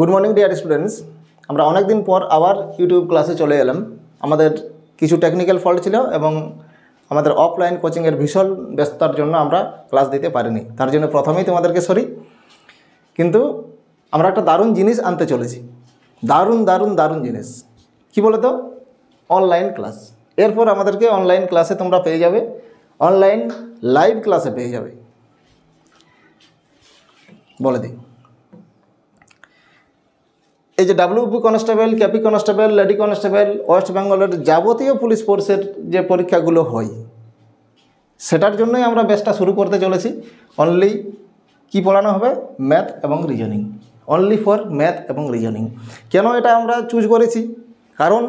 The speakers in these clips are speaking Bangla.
গুড মর্নিং ডিয়ার স্টুডেন্টস আমরা অনেক দিন পর আবার ইউটিউব ক্লাসে চলে এলাম আমাদের কিছু টেকনিক্যাল ফল্ট ছিল এবং আমাদের অফলাইন কোচিংয়ের ভীষণ ব্যস্ততার জন্য আমরা ক্লাস দিতে পারিনি তার জন্য প্রথমেই তোমাদেরকে সরি কিন্তু আমরা একটা দারুণ জিনিস আনতে চলেছি দারুণ দারুণ দারুণ জিনিস কি বলে তো অনলাইন ক্লাস এরপর আমাদেরকে অনলাইন ক্লাসে তোমরা পেয়ে যাবে অনলাইন লাইভ ক্লাসে পেয়ে যাবে বলে দিই এই যে WP constable KP constable lady constable West বেঙ্গলের যাবতীয় পুলিশ ফোর্সের যে পরীক্ষাগুলো হয় সেটার জন্যই আমরা ব্যাচটা শুরু করতে চলেছি অনলি কি পড়ানো হবে ম্যাথ এবং রিজনিং অনলি ফর ম্যাথ এবং রিজনিং কেন এটা আমরা চুজ করেছি কারণ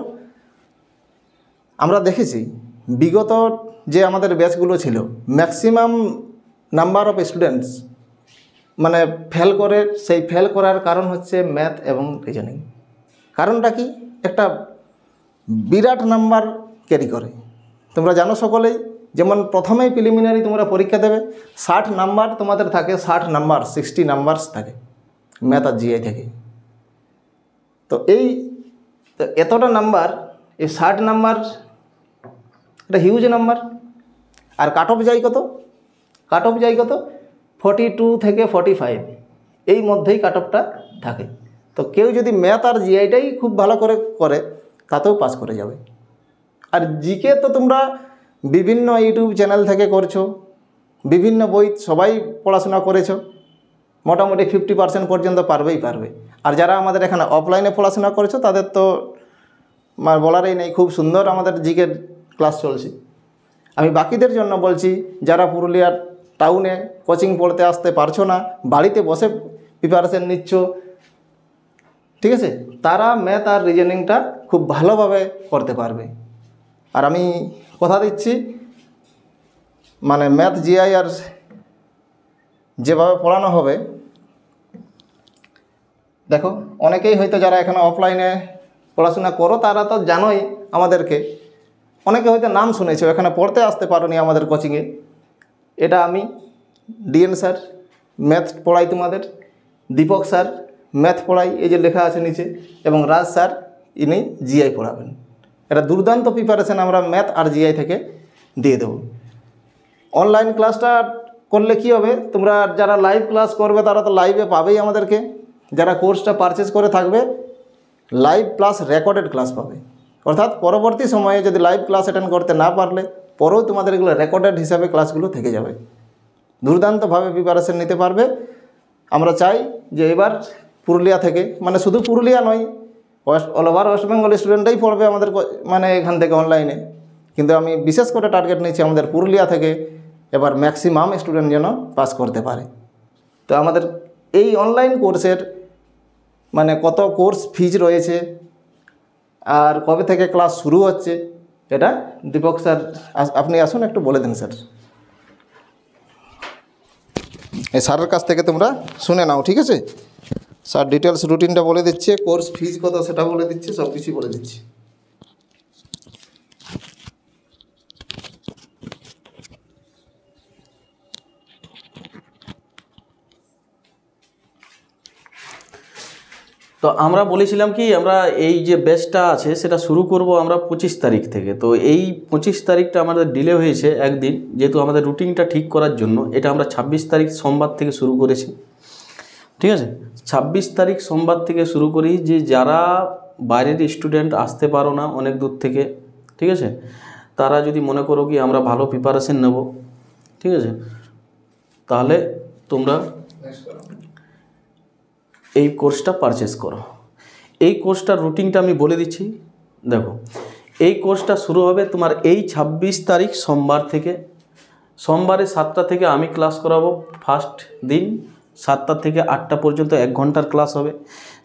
আমরা দেখেছি বিগত যে আমাদের ব্যাচগুলো ছিল ম্যাক্সিমাম নাম্বার অফ স্টুডেন্টস মানে ফেল করে সেই ফেল করার কারণ হচ্ছে ম্যাথ এবং রিজনিং কারণটা কি একটা বিরাট নাম্বার ক্যারি করে তোমরা জানো সকলেই যেমন প্রথমেই প্রিলিমিনারি তোমরা পরীক্ষা দেবে ষাট নাম্বার তোমাদের থাকে ষাট নাম্বার সিক্সটি নাম্বারস থাকে ম্যাথ আর জিআই থাকে তো এই এতটা নাম্বার এই ষাট নাম্বার এটা হিউজ নাম্বার আর কাট অফ যাই কত কাট অফ যাই কত ফর্টি টু থেকে ফর্টি ফাইভ এই মধ্যেই কাট অফটা থাকে তো কেউ যদি ম্যাথ আর জিআইটাই খুব ভালো করে করে তাতেও পাস করে যাবে আর জিকে তো তোমরা বিভিন্ন ইউটিউব চ্যানেল থেকে করছো বিভিন্ন বই সবাই পড়াশোনা করেছো মোটামুটি ফিফটি পার্সেন্ট পর্যন্ত পারবেই পারবে আর যারা আমাদের এখানে অফলাইনে পড়াশোনা করেছো তাদের তো মানে বলারই নেই খুব সুন্দর আমাদের জিকের ক্লাস চলছে আমি বাকিদের জন্য বলছি যারা পুরুলিয়ার টাউনে কোচিং পড়তে আসতে পারছো না বাড়িতে বসে প্রিপারেশান নিচ্ছ ঠিক আছে তারা ম্যাথ আর রিজনিংটা খুব ভালোভাবে করতে পারবে আর আমি কথা দিচ্ছি মানে ম্যাথ জিআই আর যেভাবে পড়ানো হবে দেখো অনেকেই হয়তো যারা এখানে অফলাইনে পড়াশোনা করো তারা তো জানোই আমাদেরকে অনেকে হয়তো নাম শুনেছ এখানে পড়তে আসতে পারো আমাদের কোচিংয়ে এটা আমি ডিএন স্যার ম্যাথ পড়াই তোমাদের দীপক স্যার ম্যাথ পড়াই এই যে লেখা আছে নিচে এবং রাজ স্যার ইনি জিআই পড়াবেন এটা দুর্দান্ত প্রিপারেশান আমরা ম্যাথ আর জিআই থেকে দিয়ে দেব অনলাইন ক্লাসটা করলে কি হবে তোমরা যারা লাইভ ক্লাস করবে তারা তো লাইভে পাবেই আমাদেরকে যারা কোর্সটা পারচেস করে থাকবে লাইভ প্লাস রেকর্ডেড ক্লাস পাবে অর্থাৎ পরবর্তী সময়ে যদি লাইভ ক্লাস অ্যাটেন্ড করতে না পারলে পরেও তোমাদের এগুলো রেকর্ডেড হিসাবে ক্লাসগুলো থেকে যাবে দুর্দান্তভাবে প্রিপারেশন নিতে পারবে আমরা চাই যে এবার পুরুলিয়া থেকে মানে শুধু পুরুলিয়া নয় west all over West Bengal স্টুডেন্টরাই পড়বে আমাদের মানে এখান থেকে অনলাইনে কিন্তু আমি বিশেষ করে টার্গেট নিয়েছি আমাদের পুরুলিয়া থেকে এবার ম্যাক্সিমাম স্টুডেন্ট যেন পাস করতে পারে তো আমাদের এই অনলাইন কোর্সের মানে কত কোর্স ফিজ রয়েছে আর কবে থেকে ক্লাস শুরু হচ্ছে এটা দীপক স্যার আপনি আসুন একটু বলে দিন স্যার এই স্যারের কাছ থেকে তোমরা শুনে নাও ঠিক আছে স্যার ডিটেলস রুটিনটা বলে দিচ্ছে কোর্স ফিজ কত সেটা বলে দিচ্ছে সব কিছুই বলে দিচ্ছি তো আমরা বলেছিলাম কি আমরা এই যে ব্যাচটা আছে সেটা শুরু করব আমরা পঁচিশ তারিখ থেকে তো এই পঁচিশ তারিখটা আমাদের ডিলে হয়েছে একদিন যেহেতু আমাদের রুটিনটা ঠিক করার জন্য এটা আমরা ২৬ তারিখ সোমবার থেকে শুরু করেছি ঠিক আছে ২৬ তারিখ সোমবার থেকে শুরু করি যে যারা বাইরের স্টুডেন্ট আসতে পারো না অনেক দূর থেকে ঠিক আছে তারা যদি মনে করো কি আমরা ভালো প্রিপারেশন নেব ঠিক আছে তাহলে তোমরা এই কোর্সটা পারচেস করো এই কোর্সটার রুটিনটা আমি বলে দিচ্ছি দেখো এই কোর্সটা শুরু হবে তোমার এই ২৬ তারিখ সোমবার থেকে সোমবারে সাতটা থেকে আমি ক্লাস করাবো ফার্স্ট দিন সাতটা থেকে আটটা পর্যন্ত এক ঘন্টার ক্লাস হবে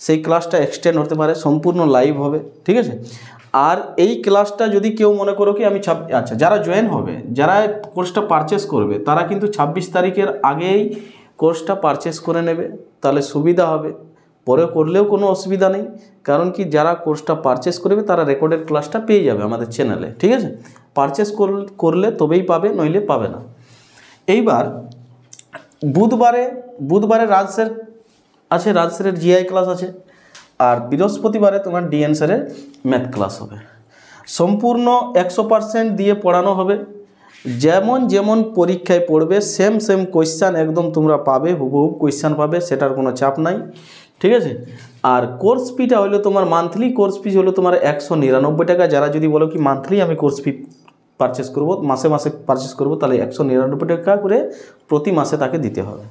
সেই ক্লাসটা এক্সটেন্ড হতে পারে সম্পূর্ণ লাইভ হবে ঠিক আছে আর এই ক্লাসটা যদি কেউ মনে করো কি আমি আচ্ছা যারা জয়েন হবে যারা কোর্সটা পারচেস করবে তারা কিন্তু ২৬ তারিখের আগেই কোর্সটা পারচেস করে নেবে তাহলে সুবিধা হবে পরে করলেও কোনো অসুবিধা নেই কারণ কি যারা কোর্সটা পারচেস করবে তারা রেকর্ডেড ক্লাসটা পেয়ে যাবে আমাদের চ্যানেলে ঠিক আছে পারচেস করলে তবেই পাবে নইলে পাবে না এইবার বুধবারে বুধবারে রাজ স্যার আছে রাজ স্যারের জিআই ক্লাস আছে আর বৃহস্পতিবারে তোমার ডিএন স্যারের ম্যাথ ক্লাস হবে সম্পূর্ণ একশো পার্সেন্ট দিয়ে পড়ানো হবে যেমন যেমন পরীক্ষায় পড়বে সেম সেম কোয়েশ্চান একদম তোমরা পাবে হুবহু কোয়েশ্চান পাবে সেটার কোনো চাপ নাই ঠিক আছে আর কোর্স ফিটা হলো তোমার মান্থলি কোর্স ফিজ হলো তোমার একশো নিরানব্বই টাকা যারা যদি বলো কি মান্থলি আমি কোর্স ফি পারচেস করবো মাসে মাসে পারচেস করবো তাহলে একশো নিরানব্বই টাকা করে প্রতি মাসে তাকে দিতে হবে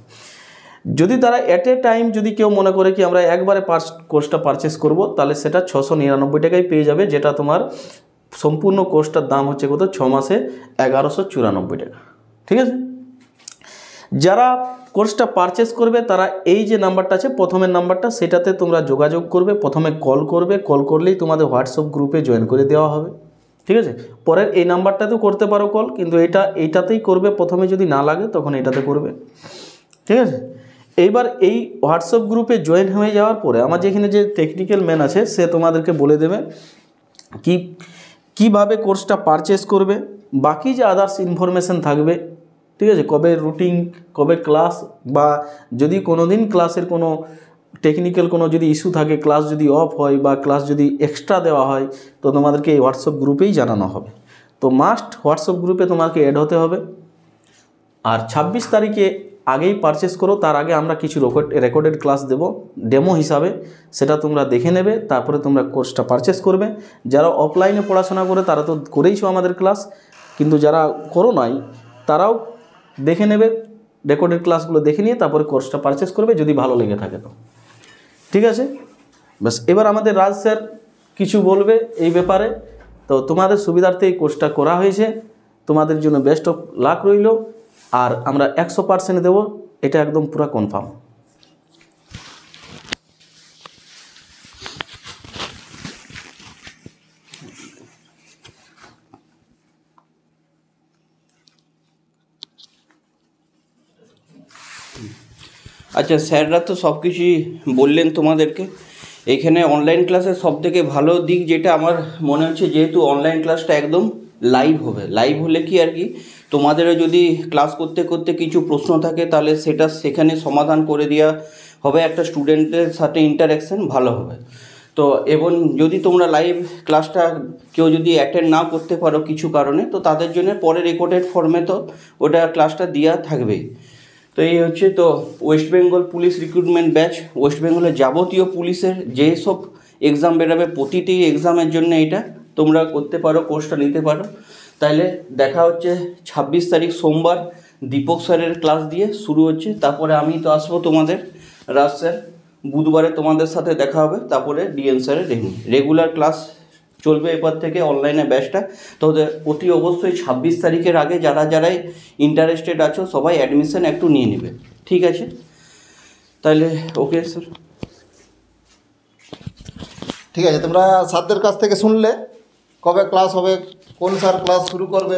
যদি তারা অ্যাট এ টাইম যদি কেউ মনে করে কি আমরা একবারে পার্স কোর্সটা পারচেস করব তাহলে সেটা ছশো নিরানব্বই টাকায় পেয়ে যাবে যেটা তোমার সম্পূর্ণ কোর্সটার দাম হচ্ছে কত ছ মাসে এগারোশো চুরানব্বই টাকা ঠিক আছে যারা কোর্সটা পারচেস করবে তারা এই যে নাম্বারটা আছে প্রথমের নাম্বারটা সেটাতে তোমরা যোগাযোগ করবে প্রথমে কল করবে কল করলেই তোমাদের হোয়াটসঅ্যাপ গ্রুপে জয়েন করে দেওয়া হবে ঠিক আছে পরের এই নাম্বারটাতেও করতে পারো কল কিন্তু এটা এইটাতেই করবে প্রথমে যদি না লাগে তখন এটাতে করবে ঠিক আছে এইবার এই হোয়াটসঅ্যাপ গ্রুপে জয়েন হয়ে যাওয়ার পরে আমার যেখানে যে টেকনিক্যাল ম্যান আছে সে তোমাদেরকে বলে দেবে কি কিভাবে কোর্সটা পারচেস করবে বাকি যে আদার্স ইনফরমেশান থাকবে ঠিক আছে কবে রুটিন কবে ক্লাস বা যদি কোনো দিন ক্লাসের কোনো টেকনিক্যাল কোনো যদি ইস্যু থাকে ক্লাস যদি অফ হয় বা ক্লাস যদি এক্সট্রা দেওয়া হয় তো তোমাদেরকে এই হোয়াটসঅ্যাপ গ্রুপেই জানানো হবে তো মাস্ট হোয়াটসঅ্যাপ গ্রুপে তোমাকে অ্যাড হতে হবে আর ২৬ তারিখে আগেই পারচেস করো তার আগে আমরা কিছু রেকর্ডেড ক্লাস দেব ডেমো হিসাবে সেটা তোমরা দেখে নেবে তারপরে তোমরা কোর্সটা পারচেস করবে যারা অফলাইনে পড়াশোনা করে তারা তো করেইছো আমাদের ক্লাস কিন্তু যারা করো নাই তারাও দেখে নেবে রেকর্ডেড ক্লাসগুলো দেখে নিয়ে তারপরে কোর্সটা পারচেস করবে যদি ভালো লেগে থাকে তো ঠিক আছে ব্যাস এবার আমাদের রাজ স্যার কিছু বলবে এই ব্যাপারে তো তোমাদের সুবিধার্থে এই কোর্সটা করা হয়েছে তোমাদের জন্য বেস্ট অফ লাক রইল আর আমরা একশো পার্সেন্ট দেবো এটা একদম পুরো কনফার্ম আচ্ছা স্যাররা তো সব কিছুই বললেন তোমাদেরকে এখানে অনলাইন ক্লাসের সব থেকে ভালো দিক যেটা আমার মনে হচ্ছে যেহেতু অনলাইন ক্লাসটা একদম লাইভ হবে লাইভ হলে কি আর কি তোমাদের যদি ক্লাস করতে করতে কিছু প্রশ্ন থাকে তাহলে সেটা সেখানে সমাধান করে দেওয়া হবে একটা স্টুডেন্টের সাথে ইন্টারাকশান ভালো হবে তো এবং যদি তোমরা লাইভ ক্লাসটা কেউ যদি অ্যাটেন্ড না করতে পারো কিছু কারণে তো তাদের জন্য পরে রেকর্ডেড ফর্মে তো ওটা ক্লাসটা দেওয়া থাকবেই তো এই হচ্ছে তো West Bengal police recruitment batch West বেঙ্গলের যাবতীয় পুলিশের যেসব এক্সাম বেরোবে প্রতিটি এক্সামের জন্য এটা তোমরা করতে পারো কোর্সটা নিতে পারো তাহলে দেখা হচ্ছে ছাব্বিশ তারিখ সোমবার দীপক স্যারের ক্লাস দিয়ে শুরু হচ্ছে তারপরে আমি তো আসবো তোমাদের রাজ স্যার বুধবারে তোমাদের সাথে দেখা হবে তারপরে ডিএন স্যারের রেগুলার রেগুলার ক্লাস চলবে এবার থেকে অনলাইনে ব্যাচটা তোদের অতি অবশ্যই ছাব্বিশ তারিখের আগে যারা যারাই ইন্টারেস্টেড আছো সবাই অ্যাডমিশন একটু নিয়ে নেবে ঠিক আছে তাহলে ওকে স্যার ঠিক আছে তোমরা সাতদের কাছ থেকে শুনলে কবে ক্লাস হবে কোন স্যার ক্লাস শুরু করবে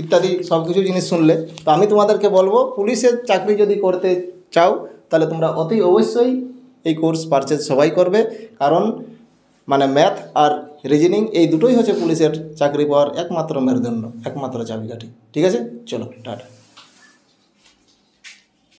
ইত্যাদি সব কিছু জিনিস শুনলে তো আমি তোমাদেরকে বলবো পুলিশের চাকরি যদি করতে চাও তাহলে তোমরা অতি অবশ্যই এই কোর্স পারচেজ সবাই করবে কারণ মানে ম্যাথ আর রিজনিং এই দুটোই হচ্ছে পুলিশের চাকরি পাওয়ার একমাত্র মেরুদণ্ড একমাত্র চাবিকাঠি ঠিক আছে চলো টাটা